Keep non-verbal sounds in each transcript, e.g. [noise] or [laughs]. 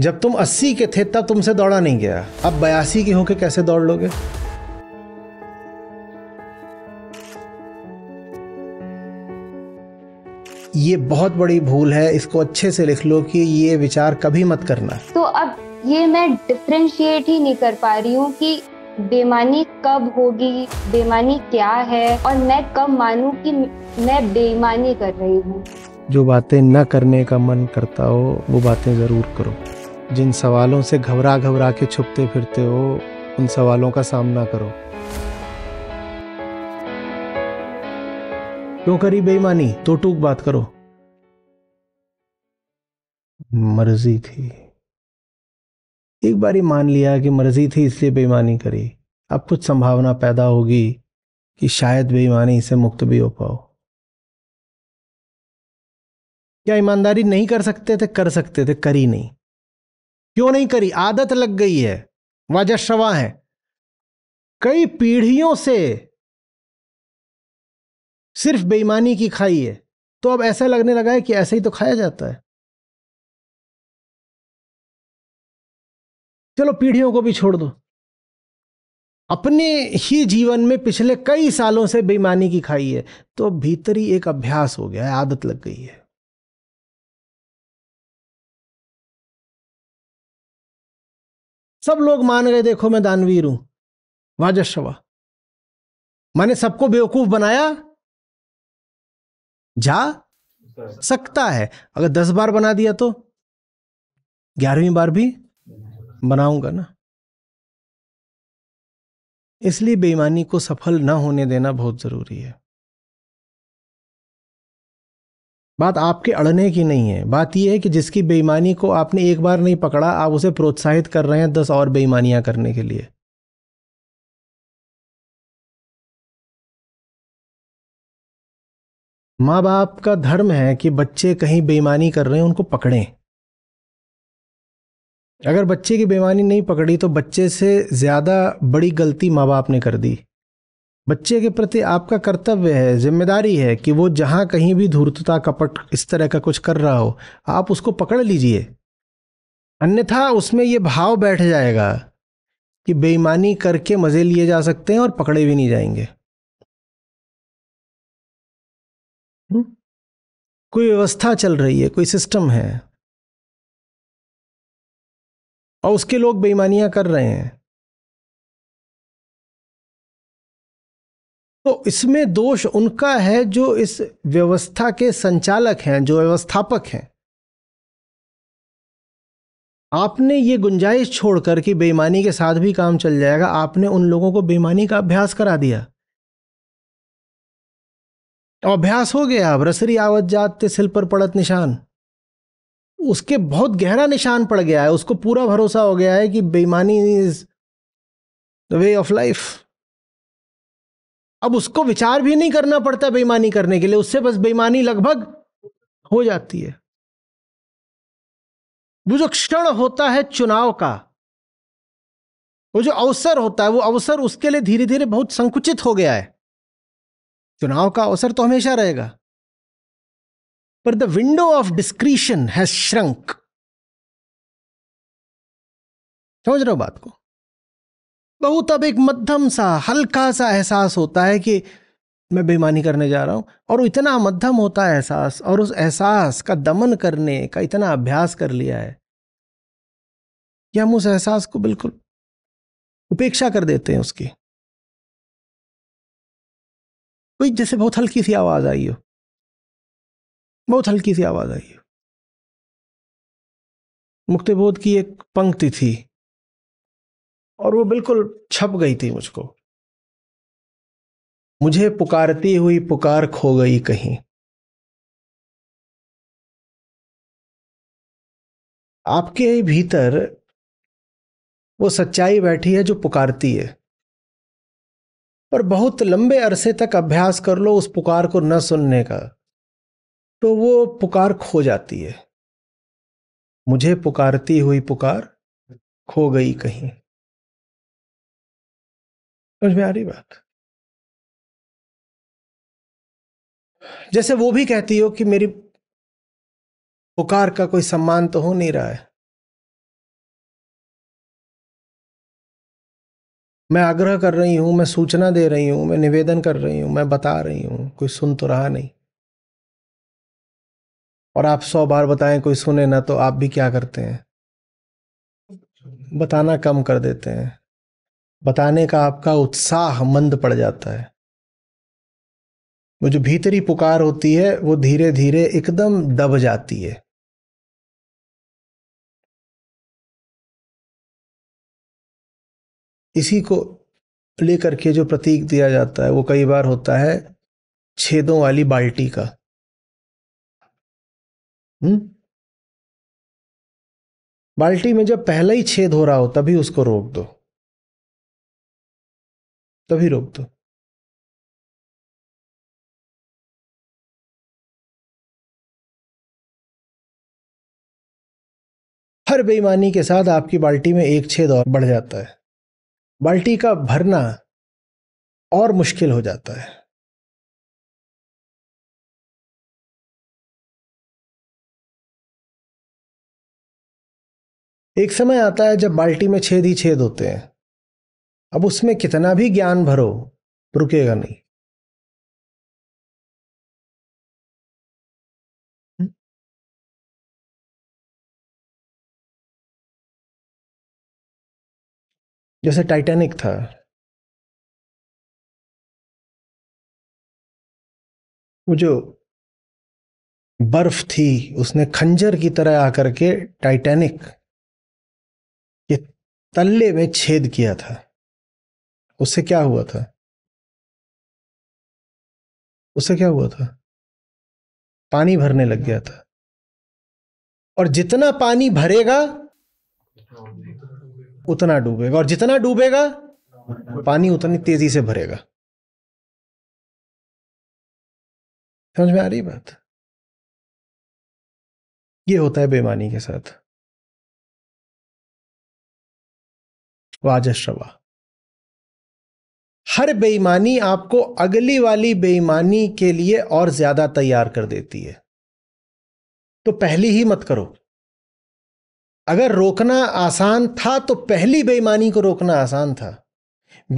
जब तुम 80 के थे तब तुमसे दौड़ा नहीं गया अब बयासी के होके कैसे दौड़ लोगे ये बहुत बड़ी भूल है इसको अच्छे से लिख लो कि ये विचार कभी मत करना तो अब ये मैं डिफ्रेंशिएट ही नहीं कर पा रही हूँ कि बेमानी कब होगी बेमानी क्या है और मैं कब मानूं कि मैं बेईमानी कर रही हूँ जो बातें न करने का मन करता हो वो बातें ज़रूर करो जिन सवालों से घबरा घबरा के छुपते फिरते हो उन सवालों का सामना करो क्यों करी बेईमानी तो टूक बात करो मर्जी थी एक बारी मान लिया कि मर्जी थी इसलिए बेईमानी करी अब कुछ संभावना पैदा होगी कि शायद बेईमानी से मुक्त भी हो पाओ क्या ईमानदारी नहीं कर सकते थे कर सकते थे करी नहीं क्यों नहीं करी आदत लग गई है वाजशवा है कई पीढ़ियों से सिर्फ बेईमानी की खाई है तो अब ऐसा लगने लगा है कि ऐसे ही तो खाया जाता है चलो पीढ़ियों को भी छोड़ दो अपने ही जीवन में पिछले कई सालों से बेईमानी की खाई है तो भीतरी एक अभ्यास हो गया है आदत लग गई है सब लोग मान गए देखो मैं दानवीर हूं वाजश्वा मैंने सबको बेवकूफ बनाया जा सकता है अगर दस बार बना दिया तो ग्यारहवीं बार भी बनाऊंगा ना इसलिए बेईमानी को सफल ना होने देना बहुत जरूरी है बात आपके अड़ने की नहीं है बात यह है कि जिसकी बेईमानी को आपने एक बार नहीं पकड़ा आप उसे प्रोत्साहित कर रहे हैं दस और बेईमानियां करने के लिए माँ बाप का धर्म है कि बच्चे कहीं बेईमानी कर रहे हैं उनको पकड़ें अगर बच्चे की बेईमानी नहीं पकड़ी तो बच्चे से ज़्यादा बड़ी गलती माँ बाप ने कर दी बच्चे के प्रति आपका कर्तव्य है जिम्मेदारी है कि वो जहाँ कहीं भी धूर्तता कपट इस तरह का कुछ कर रहा हो आप उसको पकड़ लीजिए अन्यथा उसमें ये भाव बैठ जाएगा कि बेईमानी करके मज़े लिए जा सकते हैं और पकड़े भी नहीं जाएंगे हुँ? हम्म? कोई व्यवस्था चल रही है कोई सिस्टम है और उसके लोग बेईमानियां कर रहे हैं तो इसमें दोष उनका है जो इस व्यवस्था के संचालक हैं जो व्यवस्थापक हैं आपने ये गुंजाइश छोड़कर कि बेईमानी के साथ भी काम चल जाएगा आपने उन लोगों को बेईमानी का अभ्यास करा दिया अभ्यास हो गया अब रसरी आवत जाते सिल पर पड़त निशान उसके बहुत गहरा निशान पड़ गया है उसको पूरा भरोसा हो गया है कि बेईमानी is the way of life अब उसको विचार भी नहीं करना पड़ता बेईमानी करने के लिए उससे बस बेईमानी लगभग हो जाती है वो जो क्षण होता है चुनाव का वो जो अवसर होता है वो अवसर उसके लिए धीरे धीरे बहुत संकुचित हो गया है चुनाव का अवसर तो हमेशा रहेगा पर the window of discretion has shrunk समझ रहे हो बात को बहुत तो अब एक मध्यम सा हल्का सा एहसास होता है कि मैं बेईमानी करने जा रहा हूँ और इतना मध्यम होता है एहसास और उस एहसास का दमन करने का इतना अभ्यास कर लिया है कि हम उस एहसास को बिल्कुल उपेक्षा कर देते हैं उसकी कोई जैसे बहुत हल्की सी आवाज आई हो बहुत हल्की सी आवाज आई हो मुक्तिबोध की एक पंक्ति थी और वो बिल्कुल छप गई थी मुझको मुझे पुकारती हुई पुकार खो गई कहीं आपके भीतर वो सच्चाई बैठी है जो पुकारती है पर बहुत लंबे अरसे तक अभ्यास कर लो उस पुकार को न सुनने का तो वो पुकार खो जाती है मुझे पुकारती हुई पुकार खो गई कहीं समझ में आ रही बात जैसे वो भी कहती हो कि मेरी पुकार का कोई सम्मान तो हो नहीं रहा है मैं आग्रह कर रही हूं मैं सूचना दे रही हूं मैं निवेदन कर रही हूं मैं बता रही हूं कोई सुन तो रहा नहीं और आप सौ बार बताएं कोई सुने ना तो आप भी क्या करते हैं बताना कम कर देते हैं बताने का आपका उत्साह मंद पड़ जाता है वो जो भीतरी पुकार होती है वो धीरे धीरे एकदम दब जाती है इसी को लेकर के जो प्रतीक दिया जाता है वो कई बार होता है छेदों वाली बाल्टी का हुँ? बाल्टी में जब पहला ही छेद हो रहा हो तभी उसको रोक दो तभी रोक दो हर बेईमानी के साथ आपकी बाल्टी में एक छेद और बढ़ जाता है बाल्टी का भरना और मुश्किल हो जाता है एक समय आता है जब बाल्टी में छेद ही छेद होते हैं अब उसमें कितना भी ज्ञान भरो रुकेगा नहीं जैसे टाइटैनिक था वो जो बर्फ थी उसने खंजर की तरह आकर के टाइटैनिक के तल्ले में छेद किया था उससे क्या हुआ था उससे क्या हुआ था पानी भरने लग गया था और जितना पानी भरेगा उतना डूबेगा और जितना डूबेगा पानी उतनी तेजी से भरेगा समझ में आ रही बात ये होता है बेमानी के साथ वाजश्रवा हर बेईमानी आपको अगली वाली बेईमानी के लिए और ज्यादा तैयार कर देती है तो पहली ही मत करो अगर रोकना आसान था तो पहली बेईमानी को रोकना आसान था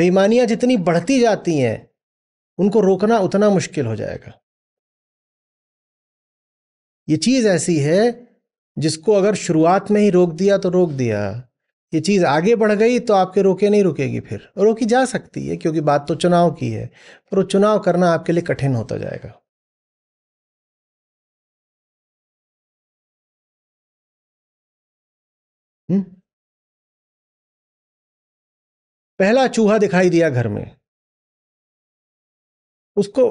बेईमानियां जितनी बढ़ती जाती हैं उनको रोकना उतना मुश्किल हो जाएगा ये चीज ऐसी है जिसको अगर शुरुआत में ही रोक दिया तो रोक दिया ये चीज़ आगे बढ़ गई तो आपके रोके नहीं रुकेगी फिर रोकी जा सकती है क्योंकि बात तो चुनाव की है पर वो चुनाव करना आपके लिए कठिन होता जाएगा हुँ? हम्म? पहला चूहा दिखाई दिया घर में उसको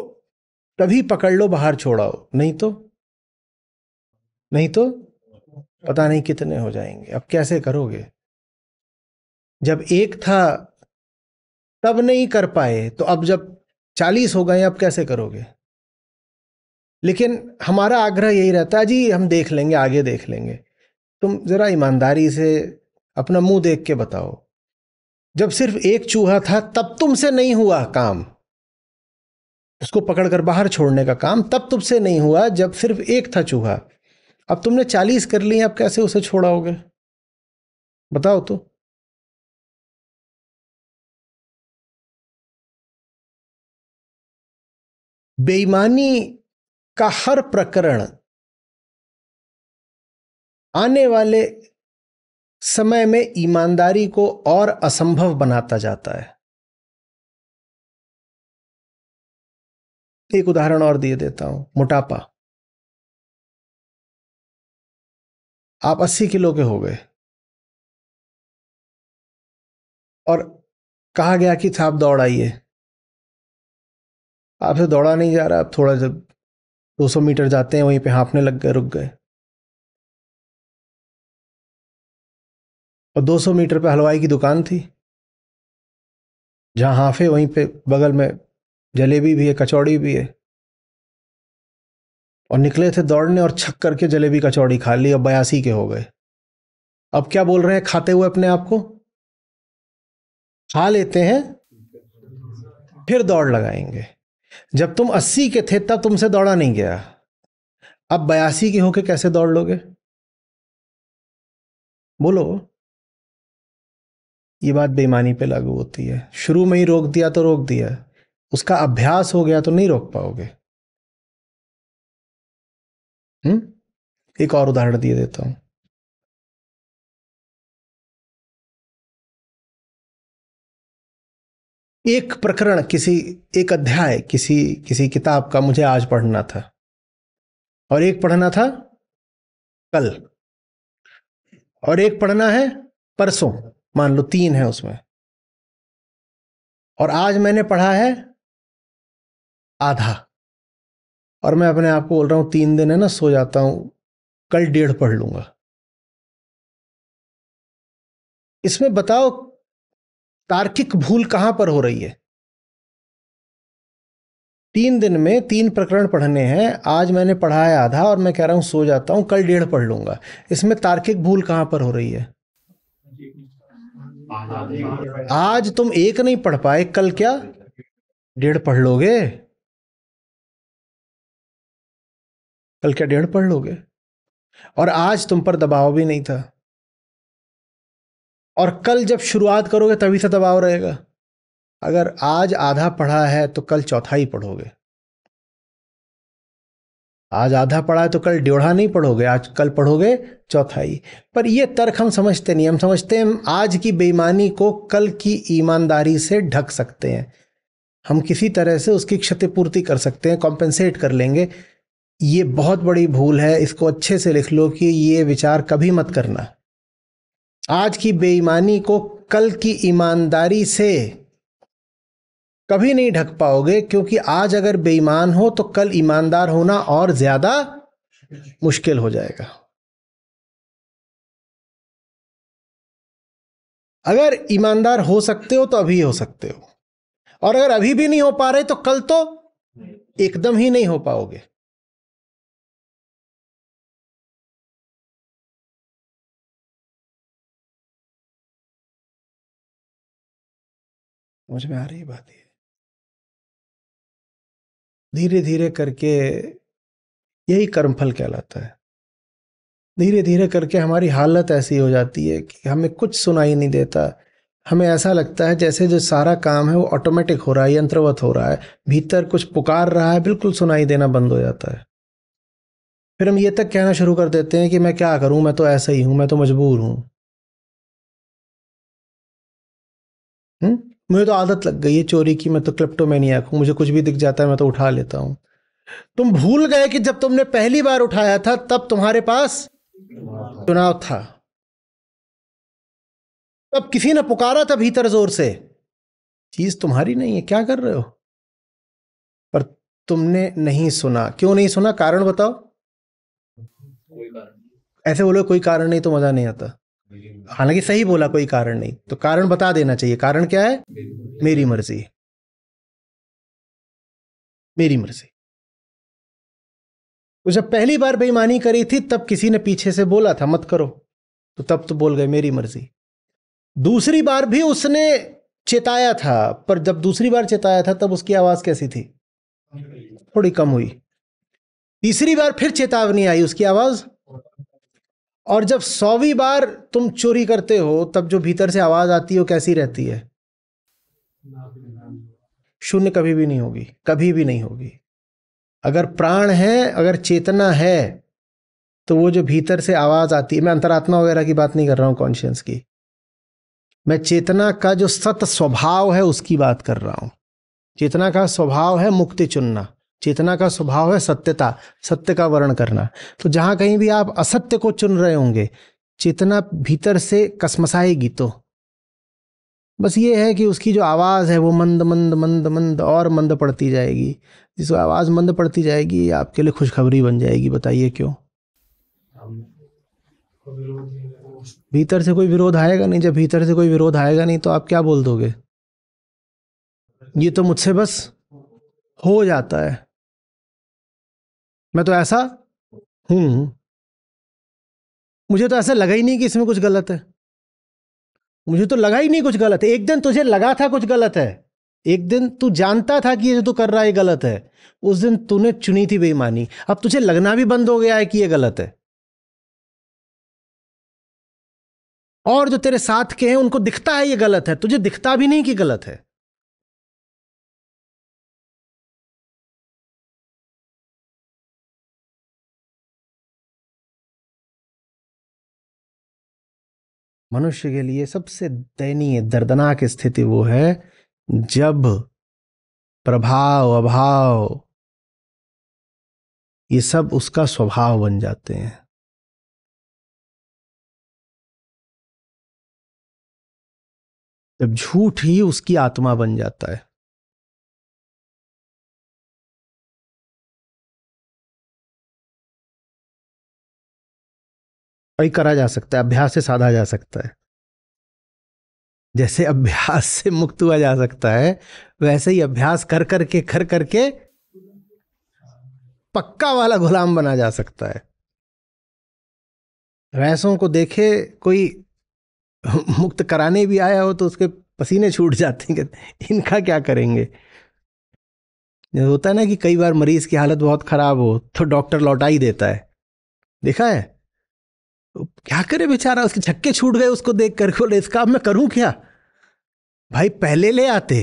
तभी पकड़ लो बाहर छोड़ाओ नहीं तो नहीं तो पता नहीं कितने हो जाएंगे अब कैसे करोगे जब एक था तब नहीं कर पाए तो अब जब चालीस हो गए अब कैसे करोगे लेकिन हमारा आग्रह यही रहता है जी हम देख लेंगे आगे देख लेंगे तुम ज़रा ईमानदारी से अपना मुंह देख के बताओ जब सिर्फ एक चूहा था तब तुमसे नहीं हुआ काम उसको पकड़कर बाहर छोड़ने का काम तब तुमसे नहीं हुआ जब सिर्फ एक था चूहा अब तुमने चालीस कर ली अब कैसे उसे छोड़ाओगे बताओ तो बेईमानी का हर प्रकरण आने वाले समय में ईमानदारी को और असंभव बनाता जाता है एक उदाहरण और दिए देता हूं मोटापा आप 80 किलो के हो गए और कहा गया कि आप दौड़ आइए आपसे दौड़ा नहीं जा रहा आप थोड़ा जब 200 मीटर जाते हैं वहीं पे हाँफने लग गए रुक गए और 200 मीटर पे हलवाई की दुकान थी जहाँ हाफे वहीं पे बगल में जलेबी भी है कचौड़ी भी है और निकले थे दौड़ने और छक करके जलेबी कचौड़ी खा ली और बयासी के हो गए अब क्या बोल रहे हैं खाते हुए अपने आप को खा लेते हैं फिर दौड़ लगाएंगे जब तुम अस्सी के थे तब तुमसे दौड़ा नहीं गया अब बयासी के होके कैसे दौड़ लोगे बोलो ये बात बेईमानी पे लागू होती है शुरू में ही रोक दिया तो रोक दिया उसका अभ्यास हो गया तो नहीं रोक पाओगे हम्म एक और उदाहरण दिए देता हूं एक प्रकरण किसी एक अध्याय किसी किसी किताब का मुझे आज पढ़ना था और एक पढ़ना था कल और एक पढ़ना है परसों मान लो तीन है उसमें और आज मैंने पढ़ा है आधा और मैं अपने आप को बोल रहा हूं तीन दिन है ना सो जाता हूं कल डेढ़ पढ़ लूंगा इसमें बताओ तार्किक भूल कहां पर हो रही है तीन दिन में तीन प्रकरण पढ़ने हैं आज मैंने पढ़ाया आधा और मैं कह रहा हूं सो जाता हूं कल डेढ़ पढ़ लूंगा इसमें तार्किक भूल कहां पर हो रही है आज तुम एक नहीं पढ़ पाए कल क्या डेढ़ पढ़ लोगे कल क्या डेढ़ पढ़ लोगे और आज तुम पर दबाव भी नहीं था और कल जब शुरुआत करोगे तभी से दबाव रहेगा अगर आज आधा पढ़ा है तो कल चौथाई पढ़ोगे आज आधा पढ़ा है तो कल ड्योढ़ा नहीं पढ़ोगे आज कल पढ़ोगे चौथाई पर यह तर्क हम समझते नहीं हम समझते हैं आज की बेईमानी को कल की ईमानदारी से ढक सकते हैं हम किसी तरह से उसकी क्षतिपूर्ति कर सकते हैं कॉम्पेंसेट कर लेंगे ये बहुत बड़ी भूल है इसको अच्छे से लिख लो कि ये विचार कभी मत करना आज की बेईमानी को कल की ईमानदारी से कभी नहीं ढक पाओगे क्योंकि आज अगर बेईमान हो तो कल ईमानदार होना और ज्यादा मुश्किल हो जाएगा अगर ईमानदार हो सकते हो तो अभी हो सकते हो और अगर अभी भी नहीं हो पा रहे तो कल तो एकदम ही नहीं हो पाओगे समझ में आ रही बात ये धीरे धीरे करके यही कर्मफल कहलाता है धीरे धीरे करके हमारी हालत ऐसी हो जाती है कि हमें कुछ सुनाई नहीं देता हमें ऐसा लगता है जैसे जो सारा काम है वो ऑटोमेटिक हो रहा है यंत्रवत हो रहा है भीतर कुछ पुकार रहा है बिल्कुल सुनाई देना बंद हो जाता है फिर हम ये तक कहना शुरू कर देते हैं कि मैं क्या करूं मैं तो ऐसा ही हूं मैं तो मजबूर हूं हुँ? मुझे तो आदत लग गई है चोरी की मैं तो क्लिप्टो में नहीं आखू मुझे कुछ भी दिख जाता है मैं तो उठा लेता हूँ तुम भूल गए कि जब तुमने पहली बार उठाया था तब तुम्हारे पास चुनाव था तब किसी ने पुकारा था भीतर जोर से चीज तुम्हारी नहीं है क्या कर रहे हो पर तुमने नहीं सुना क्यों नहीं सुना कारण बताओ कोई कारण ऐसे बोलो कोई कारण नहीं तो मजा नहीं आता हालांकि सही बोला कोई कारण नहीं तो कारण बता देना चाहिए कारण क्या है मेरी मर्जी मेरी मर्जी जब पहली बार बेईमानी करी थी तब किसी ने पीछे से बोला था मत करो तो तब तो बोल गए मेरी मर्जी दूसरी बार भी उसने चेताया था पर जब दूसरी बार चेताया था तब उसकी आवाज कैसी थी थोड़ी कम हुई तीसरी बार फिर चेतावनी आई उसकी आवाज और जब सौवीं बार तुम चोरी करते हो तब जो भीतर से आवाज आती है वो कैसी रहती है शून्य कभी भी नहीं होगी कभी भी नहीं होगी अगर प्राण है अगर चेतना है तो वो जो भीतर से आवाज आती है मैं अंतरात्मा वगैरह की बात नहीं कर रहा हूं कॉन्शियस की मैं चेतना का जो सत स्वभाव है उसकी बात कर रहा हूँ चेतना का स्वभाव है मुक्ति चुनना चेतना का स्वभाव है सत्यता सत्य का वर्ण करना तो जहाँ कहीं भी आप असत्य को चुन रहे होंगे चेतना भीतर से कसमसाएगी तो बस ये है कि उसकी जो आवाज़ है वो मंद मंद मंद मंद और मंद पड़ती जाएगी जिसको आवाज़ मंद पड़ती जाएगी आपके लिए खुशखबरी बन जाएगी बताइए क्यों भीतर से कोई विरोध आएगा नहीं जब भीतर से कोई विरोध आएगा नहीं तो आप क्या बोल दोगे ये तो मुझसे बस हो जाता है मैं तो ऐसा हूँ हम्म। मुझे तो ऐसा लगा ही नहीं कि इसमें कुछ गलत है मुझे तो लगा ही नहीं कुछ गलत है एक दिन तुझे लगा था कुछ गलत है एक दिन तू जानता था कि ये जो तू कर रहा है गलत है उस दिन तूने चुनी थी बेईमानी अब तुझे लगना भी बंद हो गया है कि ये गलत है और जो तेरे साथ के हैं उनको दिखता है ये गलत है तुझे दिखता भी नहीं कि गलत है मनुष्य के लिए सबसे दयनीय दर्दनाक स्थिति वो है जब प्रभाव अभाव ये सब उसका स्वभाव बन जाते हैं जब झूठ ही उसकी आत्मा बन जाता है और करा जा सकता है अभ्यास से साधा जा सकता है जैसे अभ्यास से मुक्त हुआ जा सकता है वैसे ही अभ्यास कर करके कर करके पक्का वाला गुलाम बना जा सकता है वैसों को देखे कोई मुक्त कराने भी आया हो तो उसके पसीने छूट जाते हैं इनका क्या करेंगे होता है ना कि कई बार मरीज की हालत बहुत ख़राब हो तो डॉक्टर लौटा ही देता है देखा है तो क्या करे बेचारा उसके छक्के छूट गए उसको देख कर बोले इसका अब मैं करूं क्या भाई पहले ले आते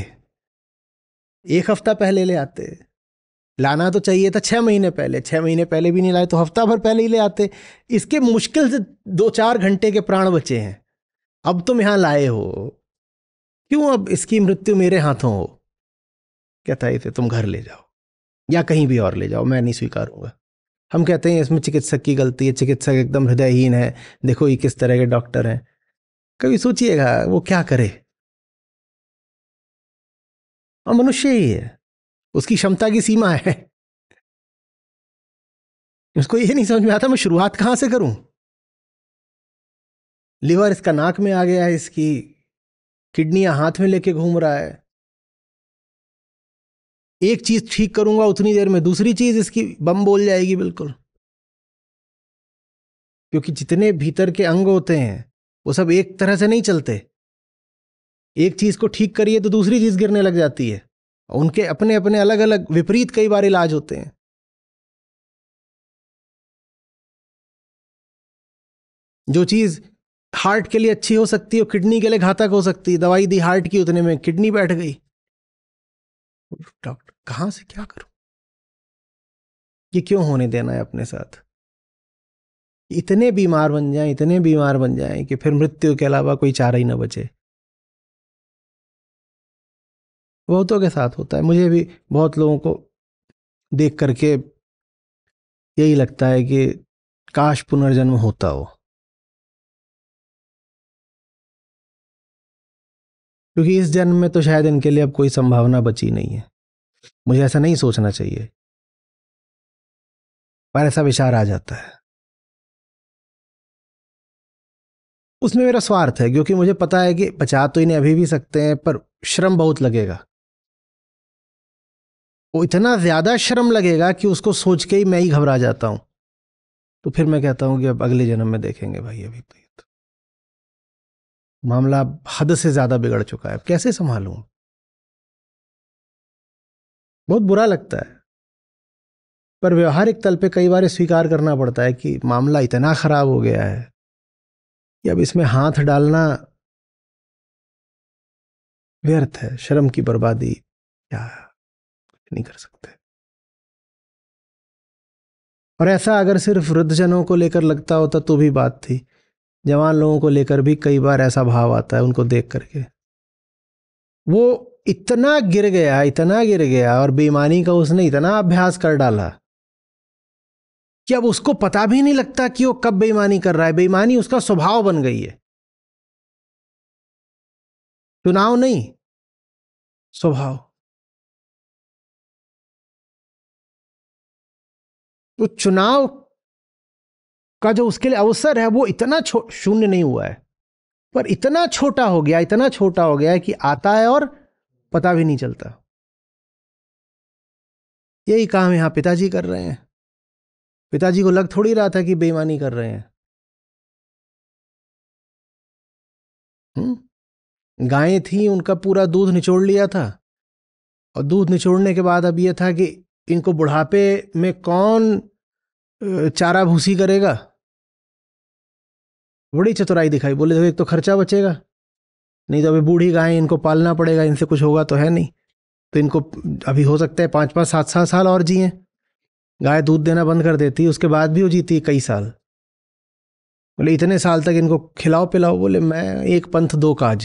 एक हफ्ता पहले ले आते लाना तो चाहिए था छह महीने पहले छह महीने पहले भी नहीं लाए तो हफ्ता भर पहले ही ले आते इसके मुश्किल से दो चार घंटे के प्राण बचे हैं अब तुम यहां लाए हो क्यों अब इसकी मृत्यु मेरे हाथों हो कहता इसे तुम घर ले जाओ या कहीं भी और ले जाओ मैं नहीं स्वीकारूंगा हम कहते हैं इसमें चिकित्सक की गलती है चिकित्सक एकदम हृदयहीन है देखो ये किस तरह के डॉक्टर हैं कभी सोचिएगा वो क्या करे और मनुष्य ही है उसकी क्षमता की सीमा है उसको ये नहीं समझ में आता मैं शुरुआत कहाँ से करूं लिवर इसका नाक में आ गया है इसकी किडनियां हाथ में लेके घूम रहा है एक चीज़ ठीक करूंगा उतनी देर में दूसरी चीज़ इसकी बम बोल जाएगी बिल्कुल क्योंकि जितने भीतर के अंग होते हैं वो सब एक तरह से नहीं चलते एक चीज़ को ठीक करिए तो दूसरी चीज़ गिरने लग जाती है उनके अपने अपने अलग अलग विपरीत कई बार इलाज होते हैं जो चीज़ हार्ट के लिए अच्छी हो सकती है किडनी के लिए घातक हो सकती है दवाई दी हार्ट की उतने में किडनी बैठ गई डॉक्टर कहां से क्या करूं ये क्यों होने देना है अपने साथ इतने बीमार बन जाएं इतने बीमार बन जाएं कि फिर मृत्यु के अलावा कोई चारा ही ना बचे बहुतों के साथ होता है मुझे भी बहुत लोगों को देख करके यही लगता है कि काश पुनर्जन्म होता हो क्योंकि इस जन्म में तो शायद इनके लिए अब कोई संभावना बची नहीं है मुझे ऐसा नहीं सोचना चाहिए पर ऐसा विचार आ जाता है उसमें मेरा स्वार्थ है क्योंकि मुझे पता है कि बचा तो इन्हें अभी भी सकते हैं पर श्रम बहुत लगेगा वो इतना ज्यादा श्रम लगेगा कि उसको सोच के ही मैं ही घबरा जाता हूं तो फिर मैं कहता हूं कि अब अगले जन्म में देखेंगे भाई अभी तो, तो। मामला हद से ज्यादा बिगड़ चुका है कैसे संभालूंगा बहुत बुरा लगता है पर व्यवहारिक तल पे कई बार स्वीकार करना पड़ता है कि मामला इतना ख़राब हो गया है कि अब इसमें हाथ डालना व्यर्थ है शर्म की बर्बादी क्या नहीं कर सकते और ऐसा अगर सिर्फ वृद्धजनों को लेकर लगता होता तो भी बात थी जवान लोगों को लेकर भी कई बार ऐसा भाव आता है उनको देख करके वो इतना गिर गया इतना गिर गया और बेईमानी का उसने इतना अभ्यास कर डाला कि अब उसको पता भी नहीं लगता कि वो कब बेईमानी कर रहा है बेईमानी उसका स्वभाव बन गई है चुनाव नहीं स्वभाव तो चुनाव का जो उसके लिए अवसर है वो इतना शून्य नहीं हुआ है पर इतना छोटा हो गया इतना छोटा हो गया है कि आता है और पता भी नहीं चलता यही काम यहां पिताजी कर रहे हैं पिताजी को लग थोड़ी रहा था कि बेईमानी कर रहे हैं हम्म, गायें थी उनका पूरा दूध निचोड़ लिया था और दूध निचोड़ने के बाद अब यह था कि इनको बुढ़ापे में कौन चारा भूसी करेगा बड़ी चतुराई दिखाई बोले देखो एक तो खर्चा बचेगा नहीं तो अभी बूढ़ी गाय इनको पालना पड़ेगा इनसे कुछ होगा तो है नहीं तो इनको अभी हो सकता है पाँच पाँच सात सात साल और जिए गाय दूध देना बंद कर देती उसके बाद भी वो जीती है कई साल बोले इतने साल तक इनको खिलाओ पिलाओ बोले मैं एक पंथ दो काज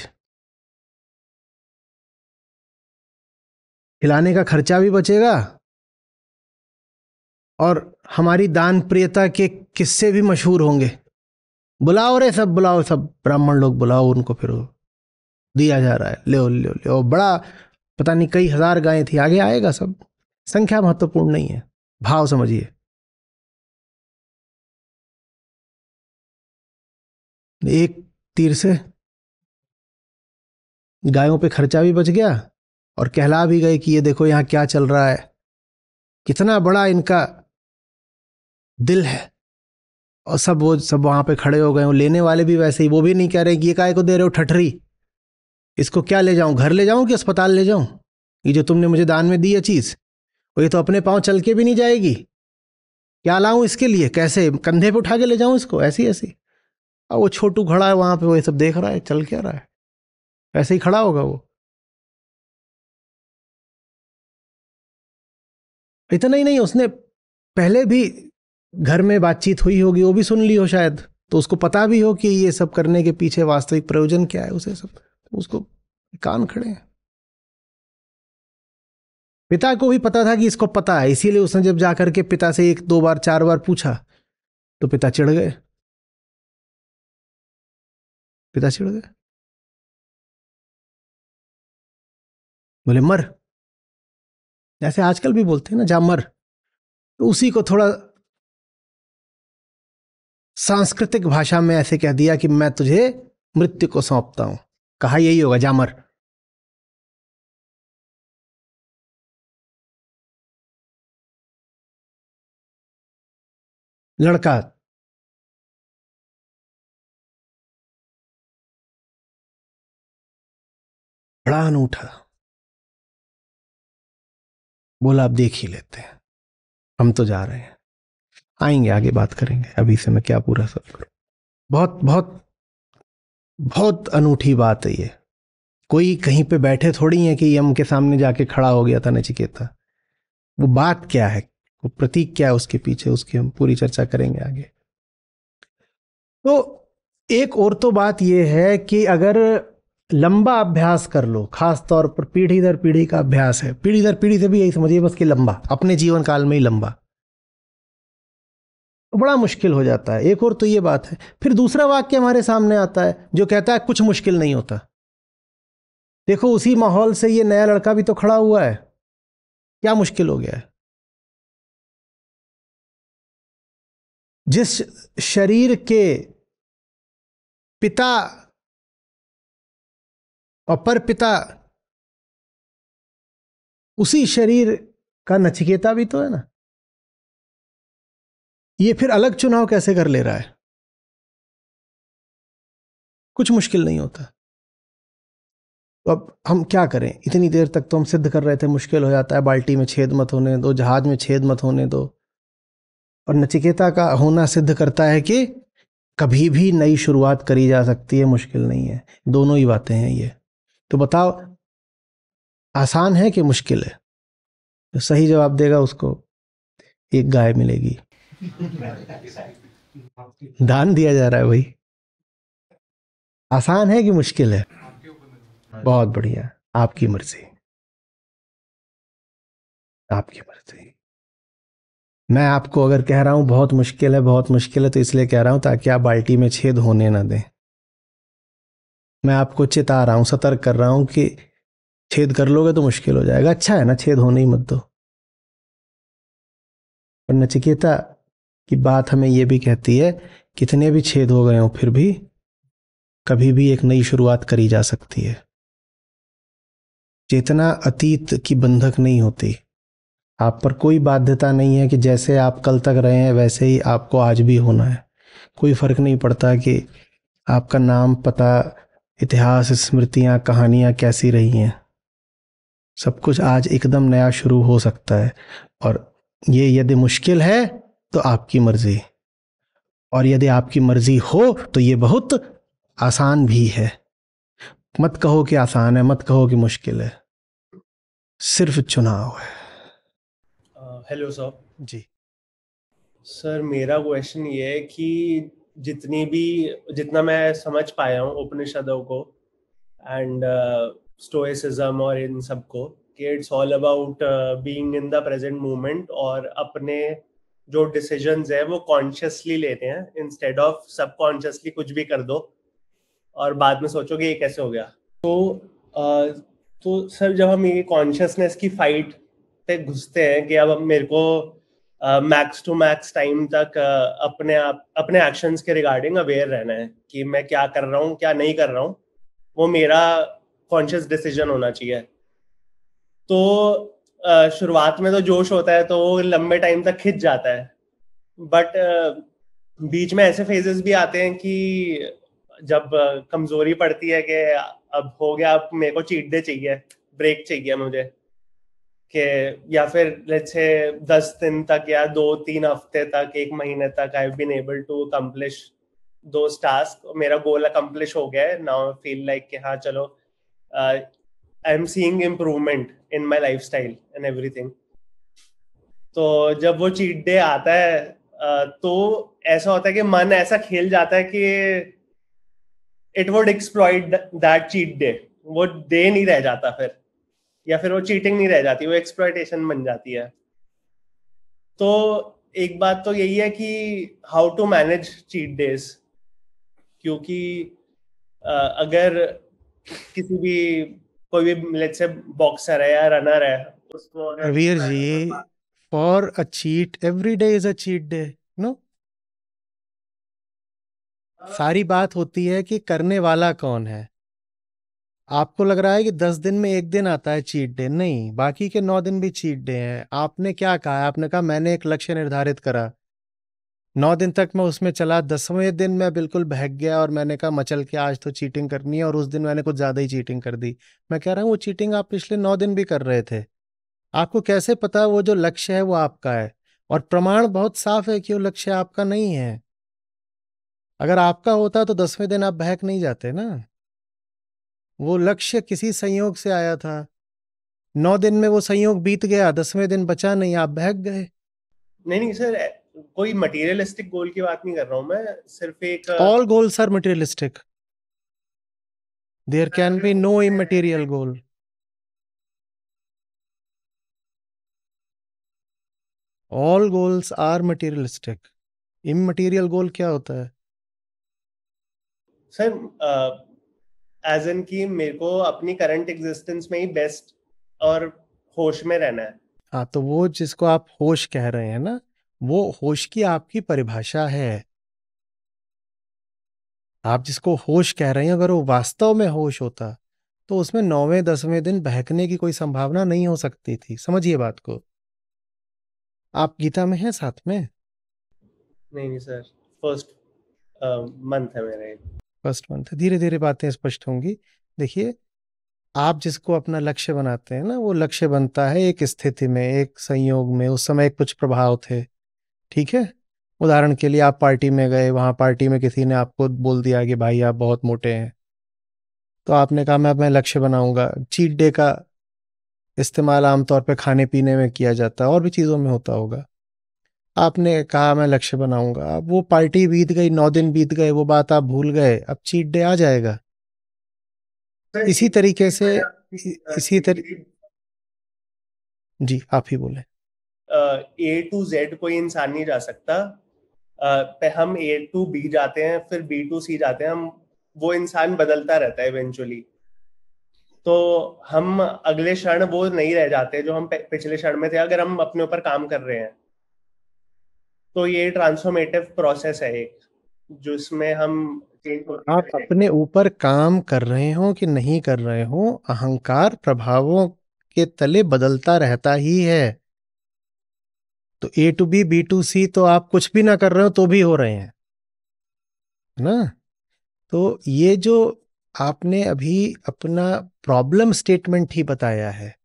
खिलाने का खर्चा भी बचेगा और हमारी दान प्रियता के किस्से भी मशहूर होंगे बुलाओ रे सब बुलाओ सब ब्राह्मण लोग बुलाओ उनको फिर दिया जा रहा है ले ले ले बड़ा पता नहीं कई हजार गायें थी आगे आएगा सब संख्या महत्वपूर्ण नहीं है भाव समझिए एक तीर से गायों पे खर्चा भी बच गया और कहला भी गए कि ये देखो यहाँ क्या चल रहा है कितना बड़ा इनका दिल है और सब वो सब वहां पे खड़े हो गए लेने वाले भी वैसे ही वो भी नहीं कह रहे कि ये काय को दे रहे हो ठठरी इसको क्या ले जाऊं घर ले जाऊं कि अस्पताल ले जाऊं ये जो तुमने मुझे दान में दी है चीज़ ये तो अपने पाँव चल के भी नहीं जाएगी क्या लाऊं इसके लिए कैसे कंधे पे उठा के ले जाऊं इसको ऐसी ऐसी अब वो छोटू खड़ा है वहां पे वो ये सब देख रहा है चल क्या रहा है ऐसे ही खड़ा होगा वो इतना ही नहीं उसने पहले भी घर में बातचीत हुई होगी वो भी सुन ली हो शायद तो उसको पता भी हो कि ये सब करने के पीछे वास्तविक प्रयोजन क्या है उसे सब उसको कान खड़े हैं पिता को भी पता था कि इसको पता है इसीलिए उसने जब जाकर के पिता से एक दो बार चार बार पूछा तो पिता चिढ़ गए पिता चिढ़ गए बोले मर जैसे आजकल भी बोलते हैं ना जा मर तो उसी को थोड़ा सांस्कृतिक भाषा में ऐसे कह दिया कि मैं तुझे मृत्यु को सौंपता हूं कहा यही होगा जामर लड़का बड़ा अनूठा बोला आप देख ही लेते हैं हम तो जा रहे हैं आएंगे आगे बात करेंगे अभी से मैं क्या पूरा सब करूं बहुत बहुत बहुत अनूठी बात है ये कोई कहीं पे बैठे थोड़ी है कि यम के सामने जाके खड़ा हो गया था नचिकेता वो बात क्या है वो प्रतीक क्या है उसके पीछे उसकी हम पूरी चर्चा करेंगे आगे तो एक और तो बात यह है कि अगर लंबा अभ्यास कर लो खास तौर पर पीढ़ी दर पीढ़ी का अभ्यास है पीढ़ी दर पीढ़ी से भी यही समझिए बस कि लंबा अपने जीवन काल में ही लंबा बड़ा मुश्किल हो जाता है एक और तो ये बात है फिर दूसरा वाक्य हमारे सामने आता है जो कहता है कुछ मुश्किल नहीं होता देखो उसी माहौल से ये नया लड़का भी तो खड़ा हुआ है क्या मुश्किल हो गया है जिस शरीर के पिता और पर पिता उसी शरीर का नचिकेता भी तो है ना ये फिर अलग चुनाव कैसे कर ले रहा है कुछ मुश्किल नहीं होता तो अब हम क्या करें इतनी देर तक तो हम सिद्ध कर रहे थे मुश्किल हो जाता है बाल्टी में छेद मत होने दो जहाज में छेद मत होने दो और नचिकेता का होना सिद्ध करता है कि कभी भी नई शुरुआत करी जा सकती है मुश्किल नहीं है दोनों ही बातें हैं ये तो बताओ आसान है कि मुश्किल है तो सही जवाब देगा उसको एक गाय मिलेगी दान दिया जा रहा है भाई आसान है कि मुश्किल है बहुत बढ़िया आपकी मर्जी आपकी मर्जी मैं आपको अगर कह रहा हूं बहुत मुश्किल है बहुत मुश्किल है तो इसलिए कह रहा हूं ताकि आप बाल्टी में छेद होने ना दें मैं आपको चेता रहा हूं सतर्क कर रहा हूं कि छेद कर लोगे तो मुश्किल हो जाएगा अच्छा है ना छेद होने ही मत दो नचिकेता कि बात हमें यह भी कहती है कितने भी छेद हो गए हो फिर भी कभी भी एक नई शुरुआत करी जा सकती है चेतना अतीत की बंधक नहीं होती आप पर कोई बाध्यता नहीं है कि जैसे आप कल तक रहे हैं वैसे ही आपको आज भी होना है कोई फ़र्क नहीं पड़ता कि आपका नाम पता इतिहास स्मृतियाँ कहानियां कैसी रही हैं सब कुछ आज एकदम नया शुरू हो सकता है और ये यदि मुश्किल है तो आपकी मर्जी और यदि आपकी मर्जी हो तो ये बहुत आसान भी है मत कहो कि आसान है मत कहो कि मुश्किल है सिर्फ चुनाव है हेलो सर जी सर मेरा क्वेश्चन ये है कि जितनी भी जितना मैं समझ पाया हूँ उपनिषदों को एंड स्टोसिज्म uh, और इन सबको कि it's all about being in the present moment और अपने जो डिसीजन है वो कॉन्शियसली लेते हैं इंस्टेड ऑफ सबकॉन्शियसली कुछ भी कर दो और बाद में सोचो कि ये कैसे हो गया तो आ, तो सर जब हम ये कॉन्शियसनेस की फाइट पे घुसते हैं कि अब हम मेरे को मैक्स टू मैक्स टाइम तक uh, अपने आप अपने एक्शंस के रिगार्डिंग अवेयर रहना है कि मैं क्या कर रहा हूँ क्या नहीं कर रहा हूँ वो मेरा कॉन्शियस डिसीजन होना चाहिए तो शुरुआत में तो जोश होता है तो वो लंबे टाइम तक खिंच जाता है बट बीच में ऐसे फेजेस भी आते हैं कि जब कमजोरी पड़ती है कि अब हो गया अब मेरे को चीट डे चाहिए ब्रेक चाहिए मुझे कि या फिर लेट्स दस दिन तक या दो तीन हफ्ते तक एक महीने तक I been able to accomplish दो टास्क मेरा गोल अकम्पलिश हो गया है नाउ फील लाइक कि हाँ चलो I am seeing improvement in my life style and everything तो जब वो चीट डे आता है तो ऐसा होता है कि मन ऐसा खेल जाता है कि it would explode that cheat day वो डे नहीं रह जाता फिर या फिर वो चीटिंग नहीं रह जाती वो एक्सप्लॉयटेशन बन जाती है तो एक बात तो यही है कि how to manage cheat days क्योंकि अगर किसी भी कोई भी लेट्स से बॉक्सर है या रनर है उसको रवीर जी for a cheat every day is a cheat day no सारी बात होती है कि करने वाला कौन है आपको लग रहा है कि दस दिन में एक दिन आता है चीट डे नहीं बाकी के नौ दिन भी चीट डे हैं आपने क्या कहा आपने कहा मैंने एक लक्ष्य निर्धारित करा नौ दिन तक मैं उसमें चला दसवें दिन मैं बिल्कुल बहक गया और मैंने कहा मचल के आज तो चीटिंग करनी है और उस दिन मैंने कुछ ज़्यादा ही चीटिंग कर दी मैं कह रहा हूँ वो चीटिंग आप पिछले नौ दिन भी कर रहे थे आपको कैसे पता वो जो लक्ष्य है वो आपका है और प्रमाण बहुत साफ है कि वो लक्ष्य आपका नहीं है अगर आपका होता तो दसवें दिन आप बहक नहीं जाते ना वो लक्ष्य किसी संयोग से आया था नौ दिन में वो संयोग बीत गया दसवें दिन बचा नहीं आप बहक गए नहीं नहीं सर कोई मटेरियलिस्टिक गोल की बात नहीं कर रहा हूं मैं सिर्फ एक all goals are materialistic there can be no immaterial goal all goals are materialistic immaterial goal क्या होता है सर एज एन कि मेरे को अपनी करंट एग्जिस्टेंस में ही बेस्ट और होश में रहना है हाँ तो वो जिसको आप होश कह रहे हैं ना वो होश की आपकी परिभाषा है आप जिसको होश कह रहे हैं अगर वो वास्तव में होश होता तो उसमें नौवें दसवें दिन बहकने की कोई संभावना नहीं हो सकती थी समझिए बात को आप गीता में हैं साथ में नहीं नहीं सर फर्स्ट मंथ है मेरे फर्स्ट मंथ धीरे धीरे बातें स्पष्ट होंगी देखिए आप जिसको अपना लक्ष्य बनाते हैं ना वो लक्ष्य बनता है एक स्थिति में एक संयोग में उस समय कुछ प्रभाव थे ठीक है उदाहरण के लिए आप पार्टी में गए वहाँ पार्टी में किसी ने आपको बोल दिया कि भाई आप बहुत मोटे हैं तो आपने कहा मैं मैं लक्ष्य बनाऊंगा चीट डे का इस्तेमाल आमतौर पर खाने पीने में किया जाता है और भी चीज़ों में होता होगा आपने कहा मैं लक्ष्य बनाऊंगा अब वो पार्टी बीत गई नौ दिन बीत गए वो बात आप भूल गए अब चीट डे आ जाएगा इसी तरीके से इसी तरी जी आप ही बोले ए टू जेड कोई इंसान नहीं जा सकता uh, हम ए टू बी जाते हैं फिर बी टू सी जाते हैं हम वो इंसान बदलता रहता है इवेंचुअली तो हम अगले क्षण वो नहीं रह जाते जो हम पिछले क्षण में थे अगर हम अपने ऊपर काम कर रहे हैं तो ये ट्रांसफॉर्मेटिव प्रोसेस है एक जिसमें हम आप अपने ऊपर काम कर रहे हो कि नहीं कर रहे हो अहंकार प्रभावों के तले बदलता रहता ही है तो A to B B to C तो आप कुछ भी ना कर रहे हो तो भी हो रहे हैं ना तो ये जो आपने अभी अपना प्रॉब्लम स्टेटमेंट ही बताया है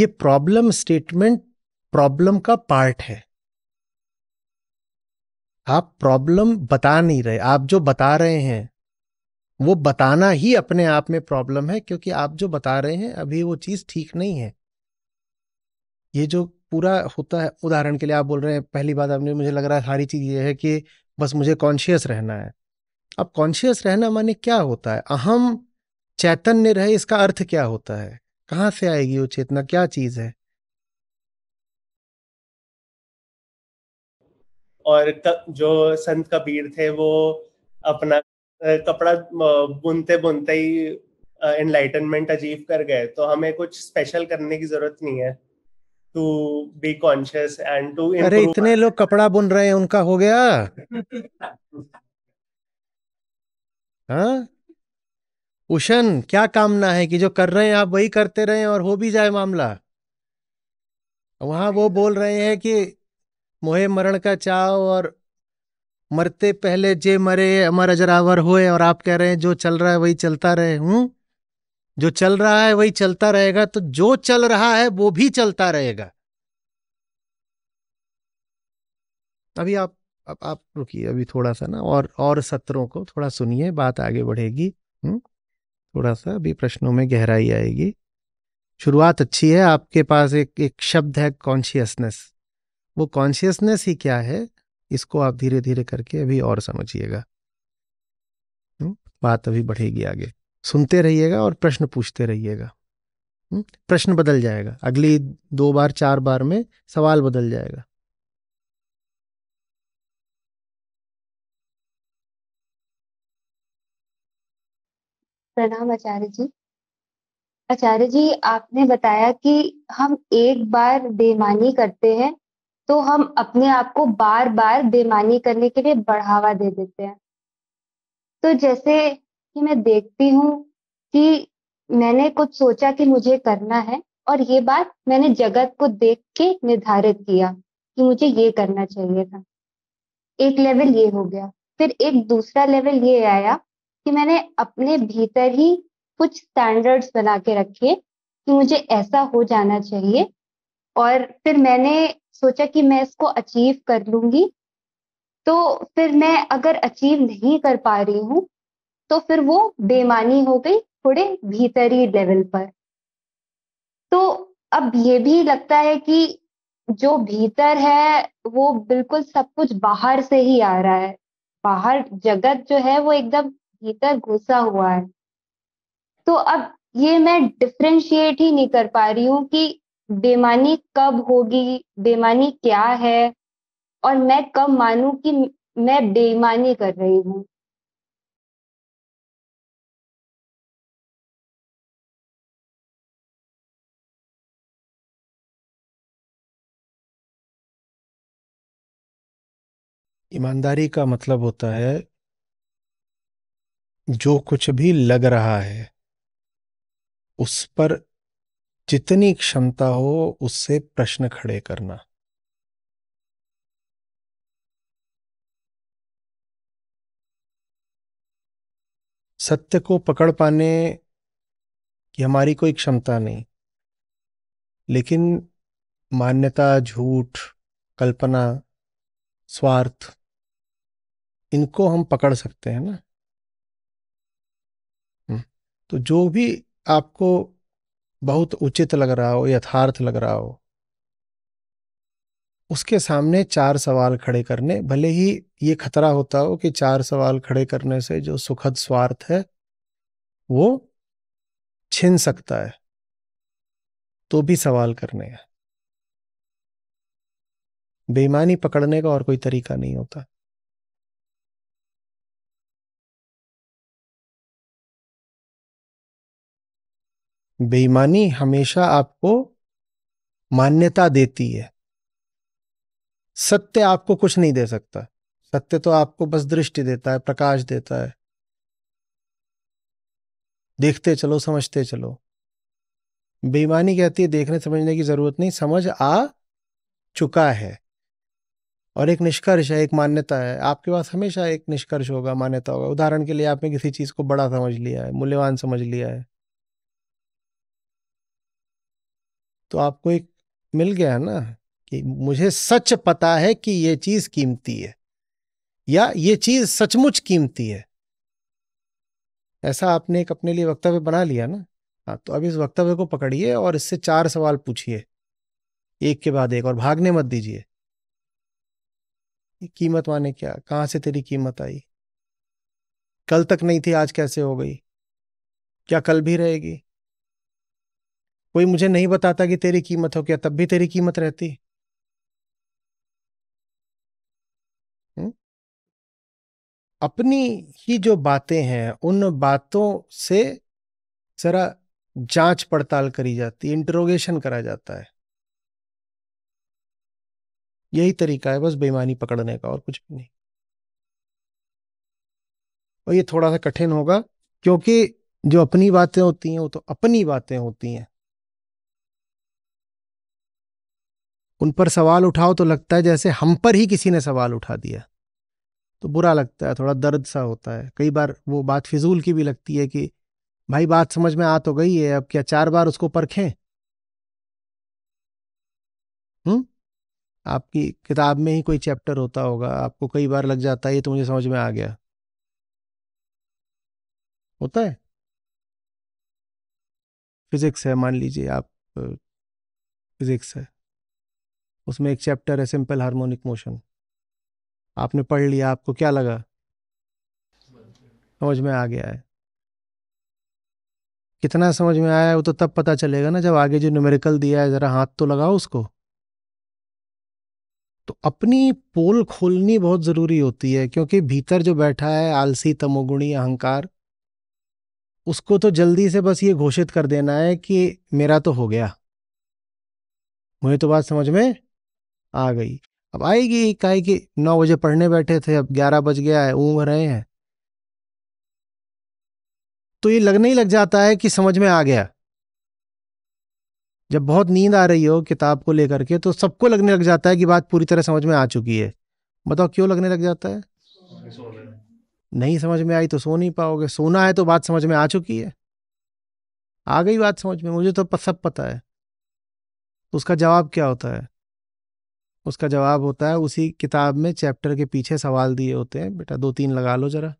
ये प्रॉब्लम स्टेटमेंट प्रॉब्लम का पार्ट है आप प्रॉब्लम बता नहीं रहे आप जो बता रहे हैं वो बताना ही अपने आप में प्रॉब्लम है क्योंकि आप जो बता रहे हैं अभी वो चीज ठीक नहीं है ये जो पूरा होता है उदाहरण के लिए आप बोल रहे हैं पहली बात आपने मुझे लग रहा है सारी चीज़ ये है कि बस मुझे कॉन्शियस रहना है अब कॉन्शियस रहना माने क्या होता है अहम चैतन्य रहे इसका अर्थ क्या होता है कहाँ से आएगी वो चेतना क्या चीज़ है और जो संत कबीर थे वो अपना कपड़ा बुनते बुनते ही एनलाइटनमेंट अचीव कर गए तो हमें कुछ स्पेशल करने की जरूरत नहीं है to be conscious and to अरे इतने लोग कपड़ा बुन रहे हैं उनका हो गया हाँ उशन क्या कामना है कि जो कर रहे हैं आप वही करते रहे और हो भी जाए मामला वहां वो बोल रहे हैं कि मोहे मरण का चाव और मरते पहले जे मरे अमर अजरावर होए और आप कह रहे हैं जो चल रहा है वही चलता रहे हूँ हम्म? जो चल रहा है वही चलता रहेगा तो जो चल रहा है वो भी चलता रहेगा अभी आप अब आप रुकिए अभी थोड़ा सा ना और और सत्रों को थोड़ा सुनिए बात आगे बढ़ेगी हम्म थोड़ा सा अभी प्रश्नों में गहराई आएगी शुरुआत अच्छी है आपके पास एक एक शब्द है कॉन्शियसनेस वो कॉन्शियसनेस ही क्या है इसको आप धीरे धीरे करके अभी और समझिएगा हम्म, बात अभी बढ़ेगी आगे सुनते रहिएगा और प्रश्न पूछते रहिएगा हम्म, प्रश्न बदल जाएगा अगली दो बार चार बार में सवाल बदल जाएगा प्रणाम आचार्य जी आचार्य जी आपने बताया कि हम एक बार बेमानी करते हैं तो हम अपने आप को बार बार बेमानी करने के लिए बढ़ावा दे देते हैं तो जैसे कि मैं देखती हूँ कि मैंने कुछ सोचा कि मुझे करना है और ये बात मैंने जगत को देख के निर्धारित किया कि मुझे ये करना चाहिए था एक लेवल ये हो गया फिर एक दूसरा लेवल ये आया कि मैंने अपने भीतर ही कुछ स्टैंडर्ड्स बना के रखे कि मुझे ऐसा हो जाना चाहिए और फिर मैंने सोचा कि मैं इसको अचीव कर लूंगी तो फिर मैं अगर अचीव नहीं कर पा रही हूँ तो फिर वो बेमानी हो गई थोड़े भीतरी लेवल पर तो अब ये भी लगता है कि जो भीतर है वो बिल्कुल सब कुछ बाहर से ही आ रहा है बाहर जगत जो है वो एकदम भीतर घुसा हुआ है तो अब ये मैं डिफ्रेंशिएट ही नहीं कर पा रही हूँ कि बेमानी कब होगी बेमानी क्या है और मैं कब मानू कि मैं बेईमानी कर रही हूँ ईमानदारी का मतलब होता है जो कुछ भी लग रहा है उस पर जितनी क्षमता हो उससे प्रश्न खड़े करना सत्य को पकड़ पाने की हमारी कोई क्षमता नहीं लेकिन मान्यता झूठ कल्पना स्वार्थ इनको हम पकड़ सकते हैं ना हम्म, तो जो भी आपको बहुत उचित लग रहा हो यथार्थ लग रहा हो उसके सामने चार सवाल खड़े करने भले ही ये खतरा होता हो कि चार सवाल खड़े करने से जो सुखद स्वार्थ है वो छिन सकता है तो भी सवाल करने हैं बेईमानी पकड़ने का और कोई तरीका नहीं होता बेईमानी हमेशा आपको मान्यता देती है सत्य आपको कुछ नहीं दे सकता सत्य तो आपको बस दृष्टि देता है प्रकाश देता है देखते चलो समझते चलो बेईमानी कहती है देखने समझने की जरूरत नहीं समझ आ चुका है और एक निष्कर्ष है एक मान्यता है आपके पास हमेशा एक निष्कर्ष होगा मान्यता होगा उदाहरण के लिए आपने किसी चीज़ को बड़ा समझ लिया है मूल्यवान समझ लिया है तो आपको एक मिल गया ना कि मुझे सच पता है कि ये चीज कीमती है या ये चीज सचमुच कीमती है ऐसा आपने एक अपने लिए वक्तव्य बना लिया ना हाँ तो अब इस वक्तव्य को पकड़िए और इससे चार सवाल पूछिए एक के बाद एक और भागने मत दीजिए कीमत माने क्या कहां से तेरी कीमत आई कल तक नहीं थी आज कैसे हो गई क्या कल भी रहेगी कोई मुझे नहीं बताता कि तेरी कीमत हो क्या तब भी तेरी कीमत रहती हुँ? अपनी ही जो बातें हैं उन बातों से जरा जांच पड़ताल करी जाती इंटरोगेशन करा जाता है यही तरीका है बस बेईमानी पकड़ने का और कुछ भी नहीं और ये थोड़ा सा कठिन होगा क्योंकि जो अपनी बातें होती हैं वो तो अपनी बातें होती हैं उन पर सवाल उठाओ तो लगता है जैसे हम पर ही किसी ने सवाल उठा दिया तो बुरा लगता है थोड़ा दर्द सा होता है कई बार वो बात फिजूल की भी लगती है कि भाई बात समझ में आ तो गई है अब क्या चार बार उसको परखें हम्म आपकी किताब में ही कोई चैप्टर होता होगा आपको कई बार लग जाता है ये तो मुझे समझ में आ गया होता है फिजिक्स है मान लीजिए आप फिजिक्स है उसमें एक चैप्टर है सिंपल हार्मोनिक मोशन आपने पढ़ लिया आपको क्या लगा समझ में आ गया है कितना समझ में आया है वो तो तब पता चलेगा ना जब आगे जो न्यूमेरिकल दिया है ज़रा हाथ तो लगाओ उसको तो अपनी पोल खोलनी बहुत ज़रूरी होती है क्योंकि भीतर जो बैठा है आलसी तमोगुणी अहंकार उसको तो जल्दी से बस ये घोषित कर देना है कि मेरा तो हो गया मुझे तो बात समझ में आ गई अब आएगी कहे कि नौ बजे पढ़ने बैठे थे अब ग्यारह बज गया है ऊँग रहे हैं तो ये लगने ही लग जाता है कि समझ में आ गया जब बहुत नींद आ रही हो किताब को लेकर के तो सबको लगने लग जाता है कि बात पूरी तरह समझ में आ चुकी है बताओ क्यों लगने लग जाता है नहीं समझ में आई तो सो नहीं पाओगे सोना है तो बात समझ में आ चुकी है आ गई बात समझ में मुझे तो सब पता है तो उसका जवाब क्या होता है उसका जवाब होता है उसी किताब में चैप्टर के पीछे सवाल दिए होते हैं बेटा दो तीन लगा लो जरा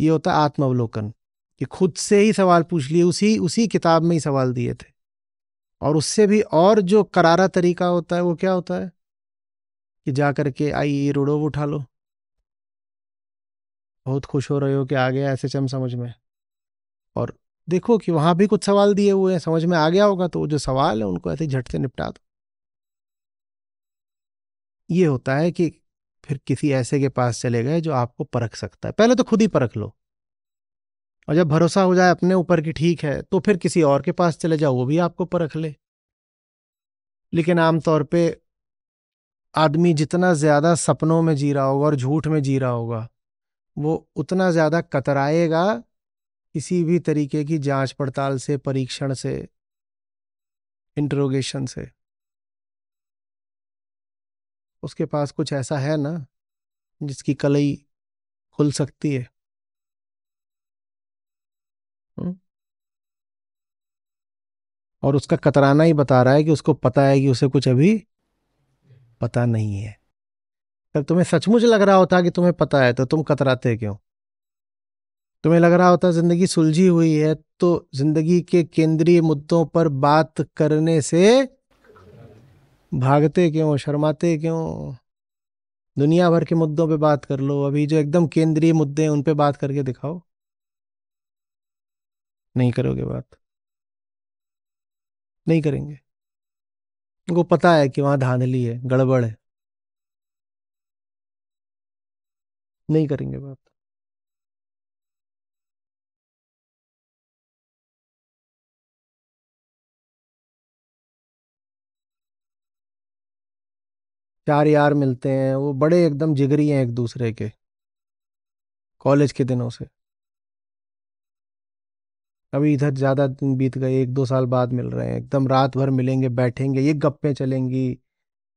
ये होता है आत्मावलोकन कि खुद से ही सवाल पूछ लिए उसी उसी किताब में ही सवाल दिए थे और उससे भी और जो करारा तरीका होता है वो क्या होता है कि जा करके आई ये उठा लो बहुत खुश हो रहे हो कि आ गया ऐसे चम समझ में और देखो कि वहाँ भी कुछ सवाल दिए हुए हैं समझ में आ गया होगा तो जो सवाल है उनको ऐसे झट से निपटा दो ये होता है कि फिर किसी ऐसे के पास चले गए जो आपको परख सकता है पहले तो खुद ही परख लो और जब भरोसा हो जाए अपने ऊपर कि ठीक है तो फिर किसी और के पास चले जाओ वो भी आपको परख ले लेकिन आमतौर पे आदमी जितना ज़्यादा सपनों में जी रहा होगा और झूठ में जी रहा होगा वो उतना ज़्यादा कतराएगा किसी भी तरीके की जांच पड़ताल से परीक्षण से इंट्रोगेशन से उसके पास कुछ ऐसा है ना जिसकी कलई खुल सकती है हुँ? हम्म। और उसका कतराना ही बता रहा है कि उसको पता है कि उसे कुछ अभी पता नहीं है अगर तुम्हें सचमुच लग रहा होता कि तुम्हें पता है तो तुम कतराते क्यों तुम्हें लग रहा होता जिंदगी सुलझी हुई है तो जिंदगी के केंद्रीय मुद्दों पर बात करने से भागते क्यों शर्माते क्यों दुनिया भर के मुद्दों पे बात कर लो अभी जो एकदम केंद्रीय मुद्दे हैं उन पे बात करके दिखाओ नहीं करोगे बात नहीं करेंगे उनको पता है कि वहां धांधली है गड़बड़ है नहीं करेंगे बात चार यार मिलते हैं वो बड़े एकदम जिगरी हैं एक दूसरे के कॉलेज के दिनों से अभी इधर ज़्यादा दिन बीत गए एक दो साल बाद मिल रहे हैं एकदम रात भर मिलेंगे बैठेंगे ये गप्पें चलेंगी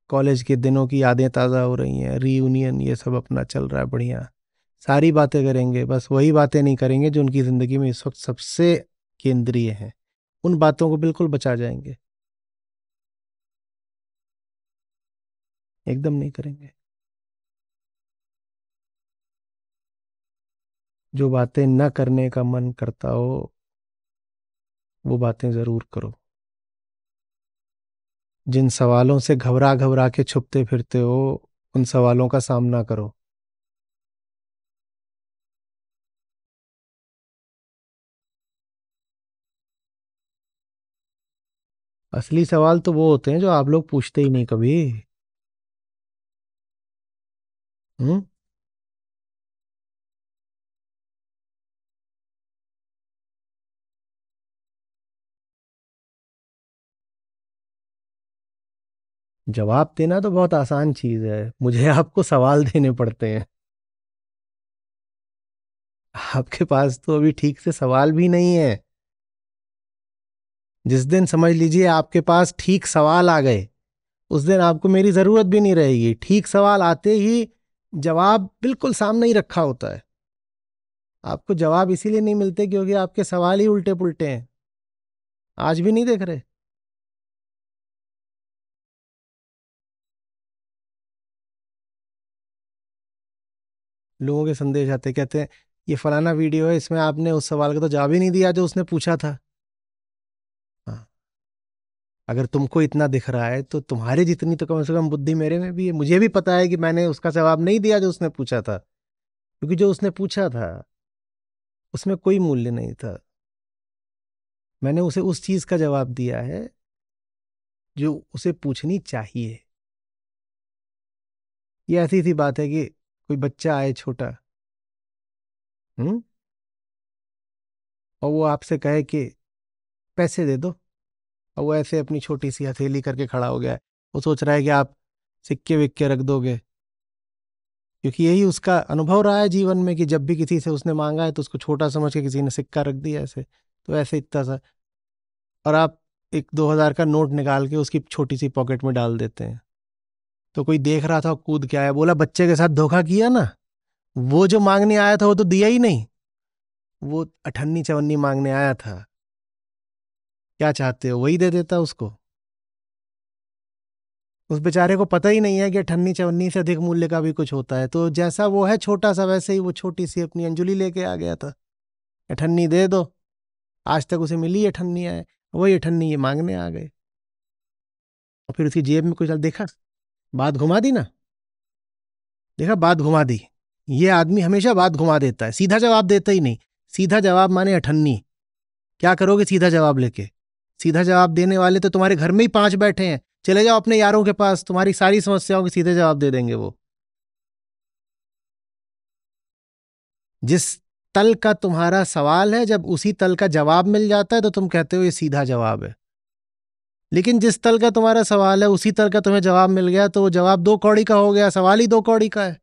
कॉलेज के दिनों की यादें ताज़ा हो रही हैं रीयूनियन ये सब अपना चल रहा है बढ़िया सारी बातें करेंगे बस वही बातें नहीं करेंगे जो उनकी ज़िंदगी में इस वक्त सबसे केंद्रीय हैं उन बातों को बिल्कुल बचा जाएंगे एकदम नहीं करेंगे जो बातें न करने का मन करता हो वो बातें जरूर करो जिन सवालों से घबरा घबरा के छुपते फिरते हो उन सवालों का सामना करो असली सवाल तो वो होते हैं जो आप लोग पूछते ही नहीं कभी Hmm? जवाब देना तो बहुत आसान चीज है मुझे आपको सवाल देने पड़ते हैं आपके पास तो अभी ठीक से सवाल भी नहीं है जिस दिन समझ लीजिए आपके पास ठीक सवाल आ गए उस दिन आपको मेरी ज़रूरत भी नहीं रहेगी ठीक सवाल आते ही जवाब बिल्कुल सामने ही रखा होता है आपको जवाब इसीलिए नहीं मिलते क्योंकि आपके सवाल ही उल्टे पुलटे हैं आज भी नहीं देख रहे लोगों के संदेश आते कहते हैं ये फलाना वीडियो है इसमें आपने उस सवाल का तो जवाब ही नहीं दिया जो उसने पूछा था अगर तुमको इतना दिख रहा है तो तुम्हारे जितनी तो कम से कम बुद्धि मेरे में भी है मुझे भी पता है कि मैंने उसका जवाब नहीं दिया जो उसने पूछा था क्योंकि जो उसने पूछा था उसमें कोई मूल्य नहीं था मैंने उसे उस चीज का जवाब दिया है जो उसे पूछनी चाहिए ये ऐसी सी बात है कि कोई बच्चा आए छोटा हम्म और वो आपसे कहे कि पैसे दे दो और वो ऐसे अपनी छोटी सी हथेली करके खड़ा हो गया है वो सोच रहा है कि आप सिक्के विक्के रख दोगे क्योंकि यही उसका अनुभव रहा है जीवन में कि जब भी किसी से उसने मांगा है तो उसको छोटा समझ के किसी ने सिक्का रख दिया ऐसे तो ऐसे इतना सा और आप एक दो हज़ार का नोट निकाल के उसकी छोटी सी पॉकेट में डाल देते हैं तो कोई देख रहा था कूद के आया बोला बच्चे के साथ धोखा किया ना वो जो मांगने आया था वो तो दिया ही नहीं वो अठन्नी चवन्नी मांगने आया था क्या चाहते हो वही दे देता उसको उस बेचारे को पता ही नहीं है कि अठन्नी चवन्नी से अधिक मूल्य का भी कुछ होता है तो जैसा वो है छोटा सा वैसे ही वो छोटी सी अपनी अंजलि लेके आ गया था अठन्नी दे दो आज तक उसे मिली अठन्नी आए वही अठन्नी ये मांगने आ गए और फिर उसकी जेब में कुछ देखा बात घुमा दी ना देखा बात घुमा दी ये आदमी हमेशा बात घुमा देता है सीधा जवाब देता ही नहीं सीधा जवाब माने अठन्नी क्या करोगे सीधा जवाब लेके सीधा जवाब देने वाले तो तुम्हारे घर में ही पांच बैठे हैं चले जाओ अपने यारों के पास तुम्हारी सारी समस्याओं के सीधे जवाब दे देंगे वो जिस तल का तुम्हारा सवाल है जब उसी तल का जवाब मिल जाता है तो तुम कहते हो ये सीधा जवाब है लेकिन जिस तल का तुम्हारा सवाल है उसी तल का तुम्हें जवाब मिल गया तो वो जवाब दो कौड़ी का हो गया सवाल ही दो कौड़ी का है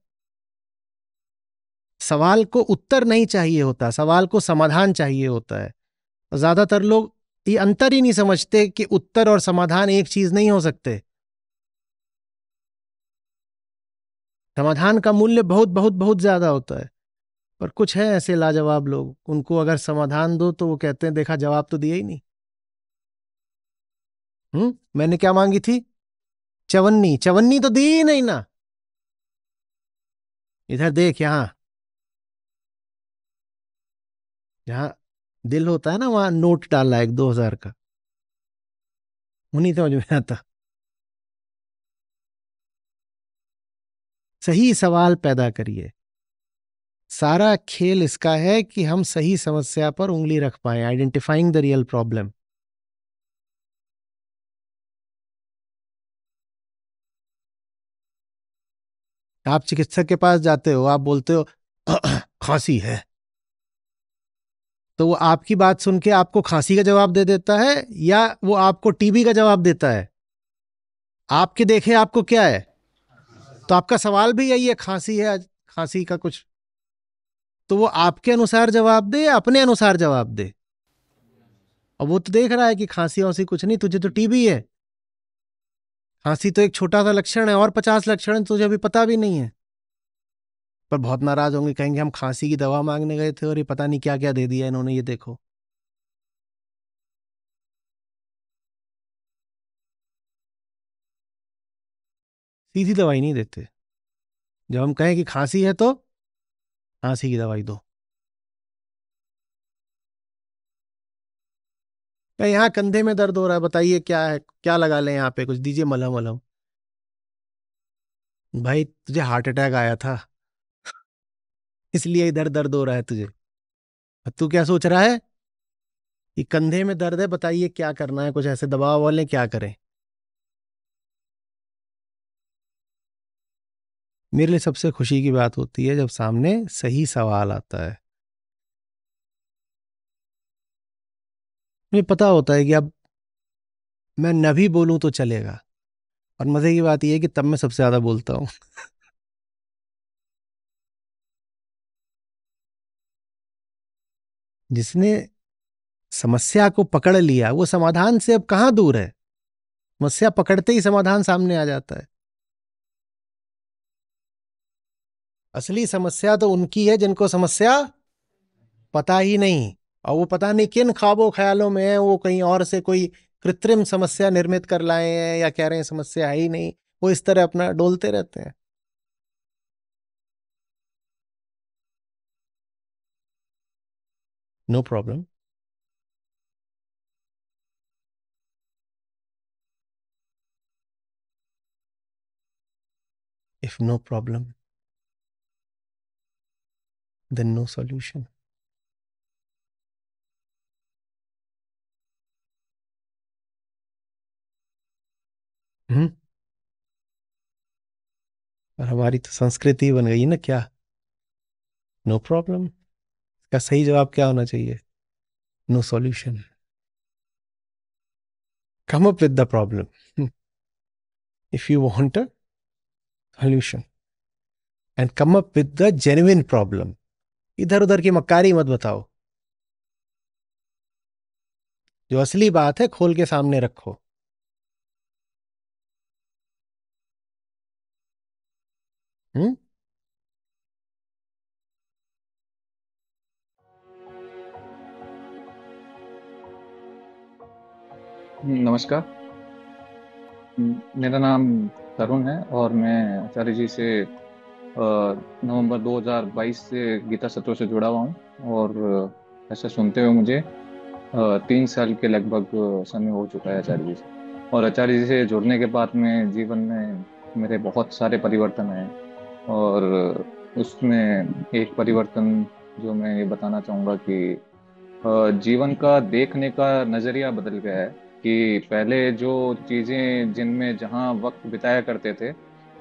सवाल को उत्तर नहीं चाहिए होता सवाल को समाधान चाहिए होता है ज़्यादातर लोग ये अंतर ही नहीं समझते कि उत्तर और समाधान एक चीज नहीं हो सकते समाधान का मूल्य बहुत बहुत बहुत ज्यादा होता है पर कुछ है ऐसे लाजवाब लोग उनको अगर समाधान दो तो वो कहते हैं देखा जवाब तो दिया ही नहीं हम्म मैंने क्या मांगी थी चवन्नी चवन्नी तो दी ही नहीं ना इधर देख यहां यहां दिल होता है ना वहां नोट डाला एक दो हजार का उन्हीं समझ में आता सही सवाल पैदा करिए सारा खेल इसका है कि हम सही समस्या पर उंगली रख पाए आइडेंटिफाइंग द रियल प्रॉब्लम आप चिकित्सक के पास जाते हो आप बोलते हो [clears throat] खांसी है तो वो आपकी बात सुन के आपको खांसी का जवाब दे देता है या वो आपको टीबी का जवाब देता है आपके देखे आपको क्या है तो आपका सवाल भी यही है खांसी है खांसी का कुछ तो वो आपके अनुसार जवाब दे या अपने अनुसार जवाब दे और वो तो देख रहा है कि खांसी वांसी कुछ नहीं तुझे तो टीबी है खांसी तो एक छोटा सा लक्षण है और पचास लक्षण तुझे अभी पता भी नहीं है पर बहुत नाराज होंगे कहेंगे हम खांसी की दवा मांगने गए थे और ये पता नहीं क्या क्या दे दिया इन्होंने ये देखो सीधी दवाई नहीं देते जब हम कहें कि खांसी है तो खांसी की दवाई दो यहाँ कंधे में दर्द हो रहा है बताइए क्या है क्या लगा लें यहाँ पे कुछ दीजिए मलहम वलहम भाई तुझे हार्ट अटैक आया था इसलिए इधर दर्द हो रहा है तुझे अब तू क्या सोच रहा है कि कंधे में दर्द है बताइए क्या करना है कुछ ऐसे दबाव वाले क्या करें मेरे लिए सबसे खुशी की बात होती है जब सामने सही सवाल आता है मुझे पता होता है कि अब मैं न भी बोलूं तो चलेगा और मज़े की बात यह है कि तब मैं सबसे ज़्यादा बोलता हूं [laughs] जिसने समस्या को पकड़ लिया वो समाधान से अब कहां दूर है समस्या पकड़ते ही समाधान सामने आ जाता है असली समस्या तो उनकी है जिनको समस्या पता ही नहीं और वो पता नहीं किन ख्वाबों ख्यालों में है वो कहीं और से कोई कृत्रिम समस्या निर्मित कर लाए हैं या कह रहे हैं समस्या है ही नहीं वो इस तरह अपना डोलते रहते हैं No problem. If no problem, then no solution. Hmm hmm? और हमारी तो संस्कृति बन गई ना क्या नो no प्रॉब्लम का सही जवाब क्या होना चाहिए no solution come up with the problem if you want a solution and come up with the genuine problem इधर उधर की मकारी मत बताओ जो असली बात है खोल के सामने रखो हुँ? हम्म? हम्म, नमस्कार हम्म, मेरा नाम तरुण है और मैं आचार्य जी से नवंबर 2022 से गीता सत्रों से जुड़ा हुआ हूँ और ऐसा सुनते हुए मुझे तीन साल के लगभग समय हो चुका है आचार्य जी से और आचार्य जी से जुड़ने के बाद में जीवन में मेरे बहुत सारे परिवर्तन आए और उसमें एक परिवर्तन जो मैं ये बताना चाहूँगा कि जीवन का देखने का नज़रिया बदल गया है कि पहले जो चीज़ें जिनमें जहाँ वक्त बिताया करते थे